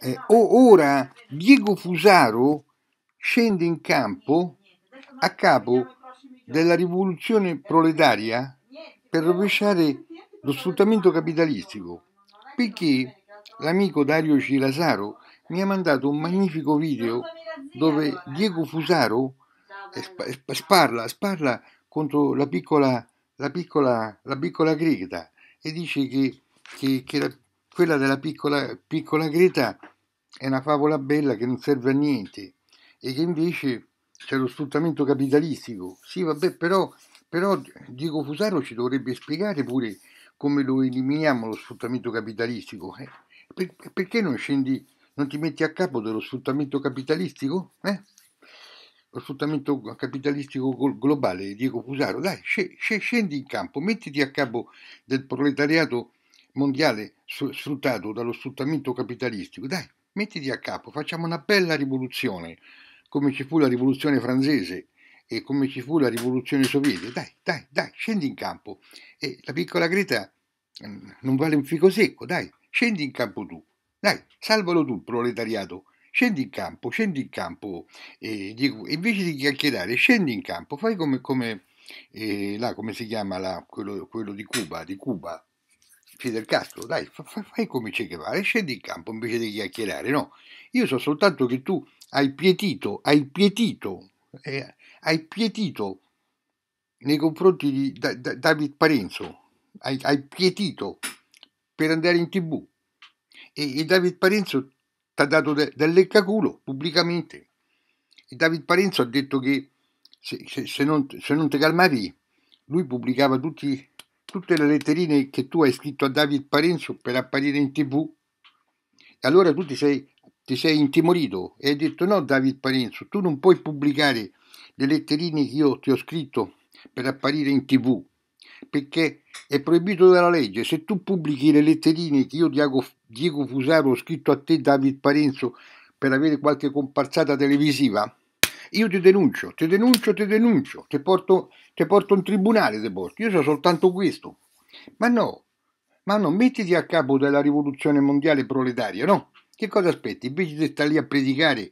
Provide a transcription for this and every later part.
Eh, o ora Diego Fusaro scende in campo a capo della rivoluzione proletaria per rovesciare lo sfruttamento capitalistico, perché l'amico Dario Cilasaro mi ha mandato un magnifico video dove Diego Fusaro sparla, sparla contro la piccola, la piccola, la piccola Greta e dice che, che, che la quella della piccola, piccola Greta è una favola bella che non serve a niente e che invece c'è lo sfruttamento capitalistico. Sì, vabbè, però, però Diego Fusaro ci dovrebbe spiegare pure come lo eliminiamo lo sfruttamento capitalistico. Eh? Per, perché non scendi, non ti metti a capo dello sfruttamento capitalistico? Eh? Lo sfruttamento capitalistico globale, Diego Fusaro, dai, scendi in campo, mettiti a capo del proletariato mondiale sfruttato dallo sfruttamento capitalistico. Dai, mettiti a capo, facciamo una bella rivoluzione, come ci fu la rivoluzione francese e come ci fu la rivoluzione sovietica. Dai, dai, dai, scendi in campo. E la piccola Greta mm, non vale un fico secco, dai, scendi in campo tu. Dai, salvalo tu, proletariato. Scendi in campo, scendi in campo. E, dico, invece di chiacchierare, scendi in campo, fai come, come, eh, là, come si chiama là, quello, quello di Cuba, di Cuba, Fidel Castro, dai, fai, fai come c'è che fare, scendi in campo invece di chiacchierare, no? Io so soltanto che tu hai pietito, hai pietito, eh, hai pietito nei confronti di da, da, David Parenzo, hai, hai, pietito per andare in tv e, e David Parenzo ti ha dato del leccaculo pubblicamente. E David Parenzo ha detto che se, se, se, non, se non te calmavi, lui pubblicava tutti i tutte le letterine che tu hai scritto a David Parenzo per apparire in tv. E allora tu ti sei, ti sei intimorito e hai detto no David Parenzo, tu non puoi pubblicare le letterine che io ti ho scritto per apparire in tv, perché è proibito dalla legge. Se tu pubblichi le letterine che io, Diego, Diego Fusaro, ho scritto a te, David Parenzo, per avere qualche comparsata televisiva, io ti denuncio, ti denuncio, ti denuncio, ti porto, ti porto in tribunale, ti porto. Io so soltanto questo. Ma no, ma non mettiti a capo della rivoluzione mondiale proletaria, no? Che cosa aspetti? Invece di stare lì a predicare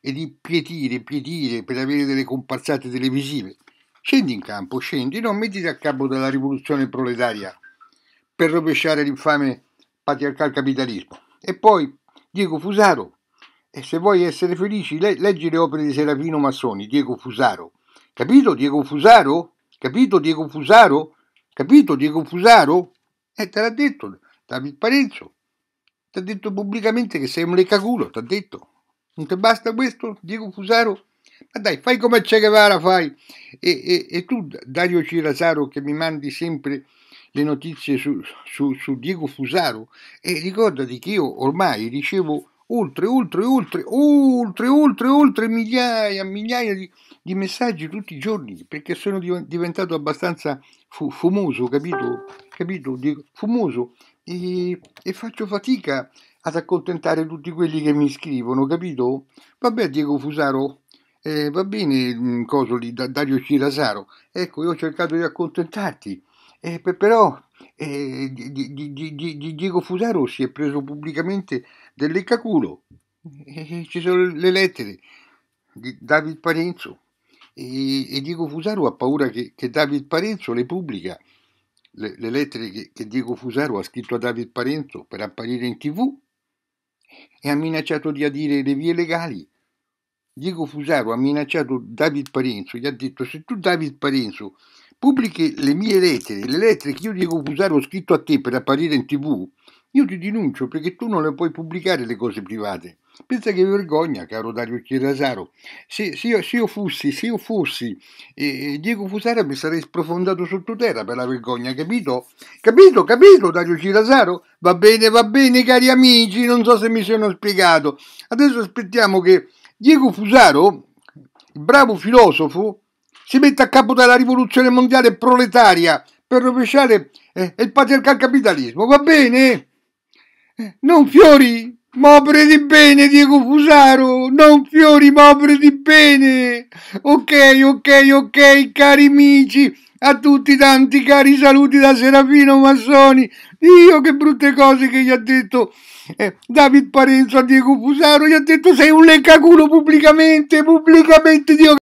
e di pietire, pietire per avere delle comparsate televisive, scendi in campo, scendi, no? mettiti a capo della rivoluzione proletaria per rovesciare l'infame patriarcal capitalismo. E poi Diego Fusaro e se vuoi essere felici, le- leggi le opere di Serafino Massoni, Diego Fusaro. Capito Diego Fusaro? Capito Diego Fusaro? Capito Diego Fusaro? E eh, te l'ha detto David Parenzo. Ti ha detto pubblicamente che sei un leccaculo, ti ha detto. Non ti basta questo, Diego Fusaro? Ma dai, fai come c'è Che Guevara fai. E, e, e, tu, Dario Cirasaro, che mi mandi sempre le notizie su, su, su Diego Fusaro, e ricordati che io ormai ricevo oltre, oltre, oltre, oltre, oltre, oltre migliaia, migliaia di, di messaggi tutti i giorni, perché sono diventato abbastanza fu, fumoso, capito? Capito? Dico, fumoso e, e faccio fatica ad accontentare tutti quelli che mi scrivono, capito? Vabbè Diego Fusaro, eh, va bene, mm, coso lì, da Dario Cirasaro, ecco, io ho cercato di accontentarti, eh, però eh, di, Diego Fusaro si è preso pubblicamente del leccaculo. Eh, ci sono le lettere di David Parenzo e, e Diego Fusaro ha paura che, che, David Parenzo le pubblica. Le, le lettere che, che Diego Fusaro ha scritto a David Parenzo per apparire in tv e ha minacciato di adire le vie legali. Diego Fusaro ha minacciato David Parenzo, gli ha detto se tu David Parenzo pubblichi le mie lettere, le lettere che io Diego Fusaro ho scritto a te per apparire in tv, io ti denuncio perché tu non le puoi pubblicare le cose private. Pensa che vergogna, caro Dario Chirasaro. Se, se, io, se io fossi, se io fossi eh, eh Diego Fusaro mi sarei sprofondato sottoterra per la vergogna, capito? Capito, capito, Dario Chirasaro? Va bene, va bene, cari amici, non so se mi sono spiegato. Adesso aspettiamo che Diego Fusaro, bravo filosofo, si mette a capo della rivoluzione mondiale proletaria per rovesciare eh, il patriarcal capitalismo, va bene? Eh, non fiori, ma opere di bene, Diego Fusaro, non fiori, ma opere di bene. Ok, ok, ok, cari amici, a tutti tanti cari saluti da Serafino Massoni. Dio, che brutte cose che gli ha detto eh, David Parenzo a Diego Fusaro, gli ha detto sei un leccaculo pubblicamente, pubblicamente, Dio.